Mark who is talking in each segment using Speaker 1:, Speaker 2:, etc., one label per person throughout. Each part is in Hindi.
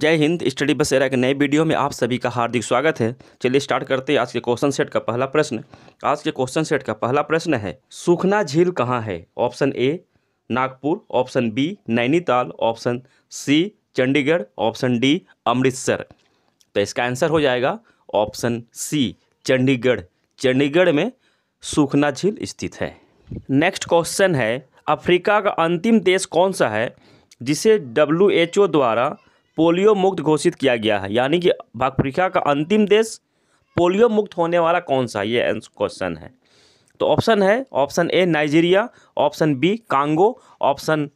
Speaker 1: जय हिंद स्टडी बस एरा के नए वीडियो में आप सभी का हार्दिक स्वागत है चलिए स्टार्ट करते हैं आज के क्वेश्चन सेट का पहला प्रश्न आज के क्वेश्चन सेट का पहला प्रश्न है सुखना झील कहाँ है option A Nagpur option B Nainital option C Chandigarh option D Amritsar तो इसका आंसर हो जाएगा ऑप्शन सी चंडीगढ़ चंडीगढ़ में सुखना झील स्थित है नेक्स्ट क्वेश्चन है अफ्रीका का अंतिम देश कौन सा है जिसे डब्ल्यू द्वारा पोलियो मुक्त घोषित किया गया है यानी कि अफ्रीका का अंतिम देश पोलियो मुक्त होने वाला कौन सा ये क्वेश्चन है तो ऑप्शन है option A Nigeria option B Congo option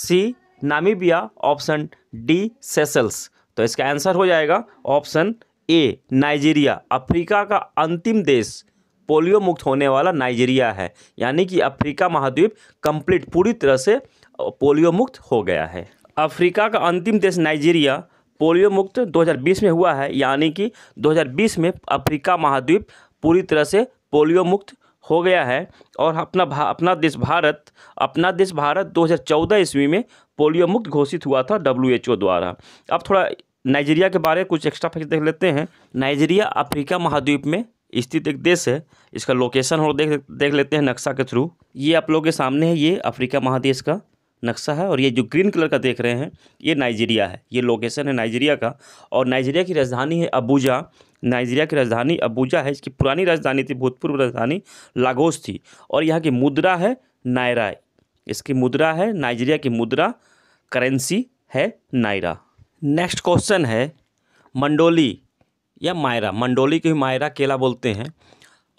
Speaker 1: C Namibia option D Seychelles तो इसका आंसर हो जाएगा ऑप्शन ए नाइजीरिया अफ्रीका का अंतिम देश पोलियो मुक्त होने वाला नाइजीरिया है यानी कि अफ्रीका महाद्वीप कंप्लीट पूरी तरह से पोलियो मुक्त हो गया है अफ्रीका का अंतिम देश नाइजीरिया पोलियो मुक्त 2020 में हुआ है यानी कि 2020 में अफ्रीका महाद्वीप पूरी तरह से पोलियो मुक्त हो गया है और अपना भा, अपना देश भारत अपना देश भारत 2014 ईस्वी में पोलियो मुक्त घोषित हुआ था डब्ल्यू द्वारा अब थोड़ा नाइजीरिया के बारे में कुछ एक्स्ट्रा फैक्ट देख लेते हैं नाइजीरिया अफ्रीका महाद्वीप में स्थित एक देश है इसका लोकेशन हो देख देख लेते हैं नक्शा के थ्रू ये आप लोगों के सामने है ये अफ्रीका महादेश का नक्शा है और ये जो ग्रीन कलर का देख रहे हैं ये नाइजीरिया है ये लोकेशन है नाइजीरिया का और नाइजीरिया की राजधानी है अबूजा नाइजीरिया की राजधानी अबूजा है इसकी पुरानी राजधानी थी भूतपूर्व राजधानी लागोस थी और यहाँ की मुद्रा है नायरा इसकी मुद्रा है नाइजीरिया की मुद्रा करेंसी है नायरा नेक्स्ट क्वेश्चन है मंडोली या मायरा मंडोली को मायरा केला बोलते हैं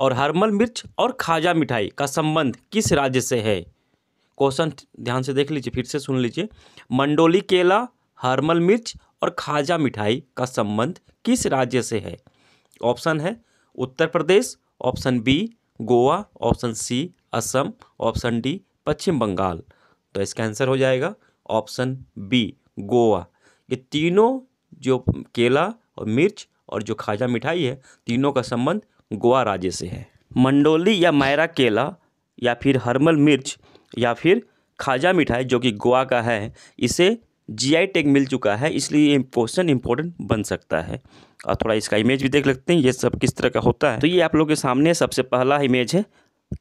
Speaker 1: और हर्मल मिर्च और खाजा मिठाई का संबंध किस राज्य से है क्वेश्चन ध्यान से देख लीजिए फिर से सुन लीजिए मंडोली केला हरमल मिर्च और खाजा मिठाई का संबंध किस राज्य से है ऑप्शन है Uttar Pradesh option B Goa option C Assam option D Pashchim Bangal तो इसका आंसर हो जाएगा ऑप्शन बी गोवा ये तीनों जो केला और मिर्च और जो खाजा मिठाई है तीनों का संबंध गोवा राज्य से है मंडोली या मायरा केला या फिर हर्मल मिर्च या फिर खाजा मिठाई जो कि गोवा का है इसे जीआई टैग मिल चुका है इसलिए ये क्वेश्चन इंपॉर्टेंट बन सकता है और थोड़ा इसका इमेज भी देख लेते हैं ये सब किस तरह का होता है तो ये आप लोगों के सामने सबसे पहला इमेज है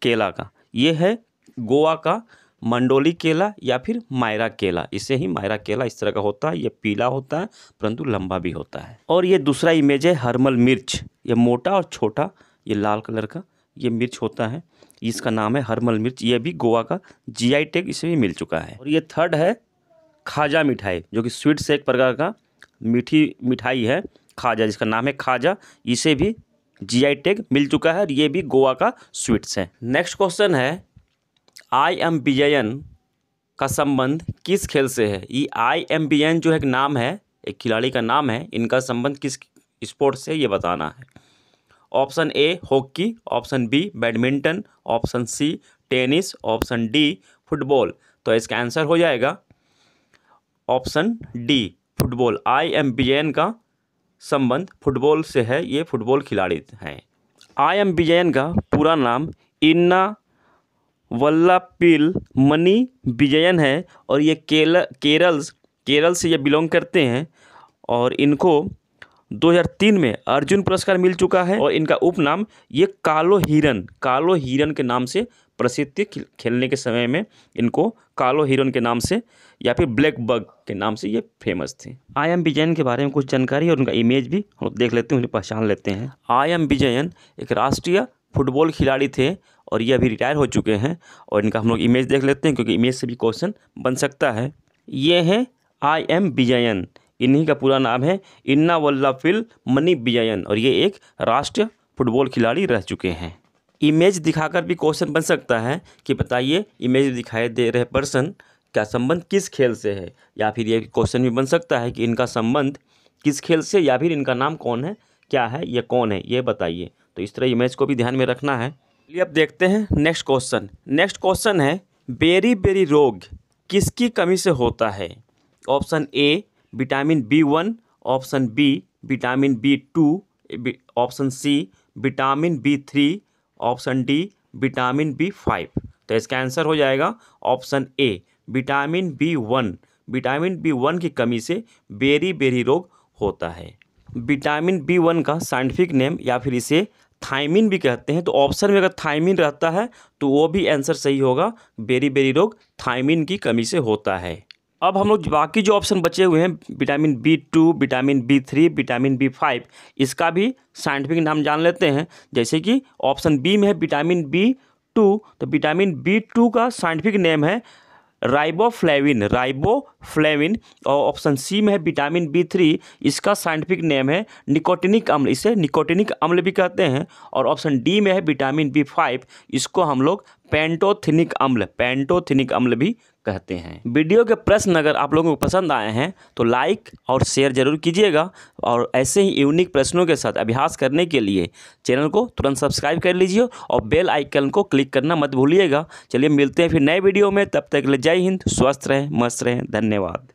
Speaker 1: केला का ये है गोवा का मंडोली केला या फिर मायरा केला इसे ही मायरा केला इस तरह का होता है ये पीला होता है परंतु लंबा भी होता है और ये दूसरा इमेज है हर्मल मिर्च ये मोटा और छोटा ये लाल कलर का ये मिर्च होता है इसका नाम है हरमल मिर्च ये भी गोवा का जीआई टैग इसे भी मिल चुका है और ये थर्ड है खाजा मिठाई जो कि स्वीट से एक प्रकार का मीठी मिठाई है खाजा जिसका नाम है खाजा इसे भी जीआई टैग मिल चुका है और ये भी गोवा का स्वीट्स है नेक्स्ट क्वेश्चन है आई एम बी एन का संबंध किस खेल से है ये आई एम बी एन जो एक नाम है एक खिलाड़ी का नाम है इनका संबंध किस स्पोर्ट से ये बताना है option A hockey option B badminton option C tennis option D football तो इसका आंसर हो जाएगा option D football I M Vijayan का संबंध फुटबॉल से है ये फुटबॉल खिलाड़ी हैं आई एम विजयन का पूरा नाम इन्ना वल्लापिल मनी विजयन है और ये केरल केरल केरल से ये बिलोंग करते हैं और इनको 2003 में अर्जुन पुरस्कार मिल चुका है और इनका उपनाम ये कालो हिरन कालो हिरन के नाम से प्रसिद्ध थे खेलने के समय में इनको कालो हिरन के नाम से या फिर ब्लैक बग के नाम से ये फेमस थे आई एम विजयन के बारे में कुछ जानकारी और उनका इमेज भी हम देख लेते हैं उन्हें पहचान लेते हैं आई एम विजयन एक राष्ट्रीय फुटबॉल खिलाड़ी थे और ये अभी रिटायर हो चुके हैं और इनका हम लोग इमेज देख लेते हैं क्योंकि इमेज से भी क्वेश्चन बन सकता है ये हैं आई एम विजयन इन्हीं का पूरा नाम है इन्ना फिल मनी विजयन और ये एक राष्ट्रीय फुटबॉल खिलाड़ी रह चुके हैं इमेज दिखाकर भी क्वेश्चन बन सकता है कि बताइए इमेज दिखाई दे रहे पर्सन का संबंध किस खेल से है या फिर ये क्वेश्चन भी बन सकता है कि इनका संबंध किस खेल से या फिर इनका नाम कौन है क्या है या कौन है ये बताइए तो इस तरह इमेज को भी ध्यान में रखना है चलिए अब देखते हैं नेक्स्ट क्वेश्चन नेक्स्ट क्वेश्चन है बेरी बेरी रोग किसकी कमी से होता है option A vitamin B one option B vitamin B two option C vitamin B three option D vitamin B five तो इसका आंसर हो जाएगा option A vitamin B one vitamin B one की कमी से बेरी बेरी रोग होता है विटामिन बी वन का साइंटिफिक नेम या फिर इसे थाइमिन भी कहते हैं तो ऑप्शन में अगर थाइमिन रहता है तो वो भी आंसर सही होगा बेरी बेरी रोग थाइमिन की कमी से होता है अब हम लोग बाकी जो ऑप्शन बचे हुए हैं vitamin B two vitamin B three vitamin B five इसका भी साइंटिफिक नाम जान लेते हैं जैसे कि ऑप्शन बी में है विटामिन बी टू तो विटामिन बी टू का साइंटिफिक नेम है राइबोफ्लेविन राइबोफ्लेविन और ऑप्शन सी में है विटामिन बी थ्री इसका साइंटिफिक नेम है निकोटिनिक अम्ल इसे निकोटिनिक अम्ल भी कहते हैं और ऑप्शन डी में है विटामिन बी फाइव इसको हम लोग पेंटोथिनिक अम्ल पेंटोथिनिक अम्ल भी कहते हैं वीडियो के प्रश्न अगर आप लोगों को पसंद आए हैं तो लाइक और शेयर जरूर कीजिएगा और ऐसे ही यूनिक प्रश्नों के साथ अभ्यास करने के लिए चैनल को तुरंत सब्सक्राइब कर लीजिए और बेल आइकन को क्लिक करना मत भूलिएगा चलिए मिलते हैं फिर नए वीडियो में तब तक ले जय हिंद स्वस्थ रहें मस्त रहें धन्यवाद